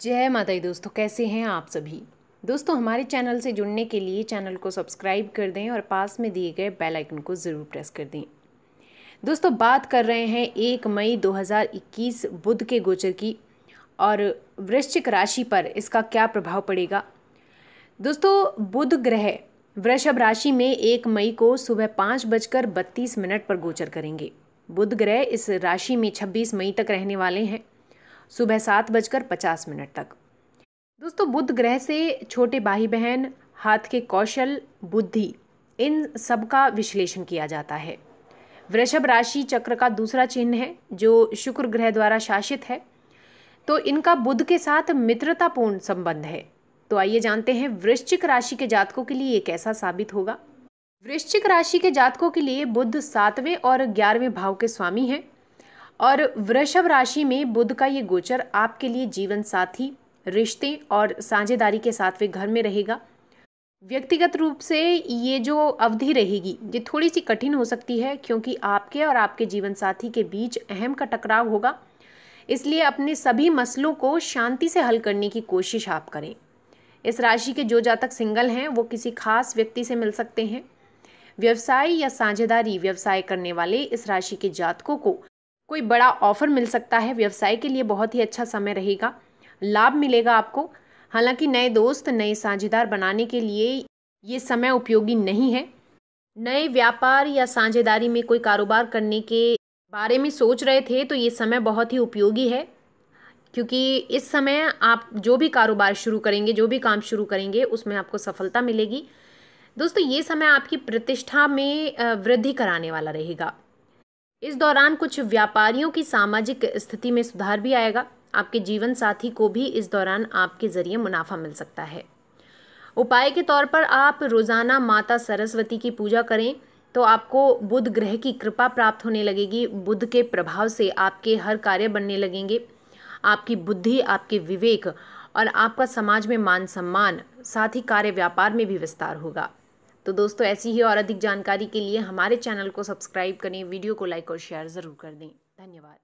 जय माता दी दोस्तों कैसे हैं आप सभी दोस्तों हमारे चैनल से जुड़ने के लिए चैनल को सब्सक्राइब कर दें और पास में दिए गए बेल आइकन को ज़रूर प्रेस कर दें दोस्तों बात कर रहे हैं एक मई 2021 बुध के गोचर की और वृश्चिक राशि पर इसका क्या प्रभाव पड़ेगा दोस्तों बुध ग्रह वृषभ राशि में एक मई को सुबह पाँच बजकर बत्तीस मिनट पर गोचर करेंगे बुध ग्रह इस राशि में छब्बीस मई तक रहने वाले हैं सुबह सात बजकर पचास मिनट तक दोस्तों बुध ग्रह से छोटे भाई बहन हाथ के कौशल बुद्धि इन सब का विश्लेषण किया जाता है वृषभ राशि चक्र का दूसरा चिन्ह है जो शुक्र ग्रह द्वारा शासित है तो इनका बुध के साथ मित्रतापूर्ण संबंध है तो आइए जानते हैं वृश्चिक राशि के जातकों के लिए ये कैसा साबित होगा वृश्चिक राशि के जातकों के लिए बुध सातवें और ग्यारहवें भाव के स्वामी हैं और वृषभ राशि में बुध का ये गोचर आपके लिए जीवन साथी रिश्ते और साझेदारी के साथ वे घर में रहेगा व्यक्तिगत रूप से ये जो अवधि रहेगी ये थोड़ी सी कठिन हो सकती है क्योंकि आपके और आपके जीवन साथी के बीच अहम का टकराव होगा इसलिए अपने सभी मसलों को शांति से हल करने की कोशिश आप करें इस राशि के जो जातक सिंगल हैं वो किसी खास व्यक्ति से मिल सकते हैं व्यवसाय या साझेदारी व्यवसाय करने वाले इस राशि के जातकों को कोई बड़ा ऑफर मिल सकता है व्यवसाय के लिए बहुत ही अच्छा समय रहेगा लाभ मिलेगा आपको हालांकि नए दोस्त नए साझेदार बनाने के लिए ये समय उपयोगी नहीं है नए व्यापार या साझेदारी में कोई कारोबार करने के बारे में सोच रहे थे तो ये समय बहुत ही उपयोगी है क्योंकि इस समय आप जो भी कारोबार शुरू करेंगे जो भी काम शुरू करेंगे उसमें आपको सफलता मिलेगी दोस्तों ये समय आपकी प्रतिष्ठा में वृद्धि कराने वाला रहेगा इस दौरान कुछ व्यापारियों की सामाजिक स्थिति में सुधार भी आएगा आपके जीवन साथी को भी इस दौरान आपके ज़रिए मुनाफा मिल सकता है उपाय के तौर पर आप रोज़ाना माता सरस्वती की पूजा करें तो आपको बुध ग्रह की कृपा प्राप्त होने लगेगी बुध के प्रभाव से आपके हर कार्य बनने लगेंगे आपकी बुद्धि आपके विवेक और आपका समाज में मान सम्मान साथ ही कार्य व्यापार में भी विस्तार होगा तो दोस्तों ऐसी ही और अधिक जानकारी के लिए हमारे चैनल को सब्सक्राइब करें वीडियो को लाइक और शेयर ज़रूर कर दें धन्यवाद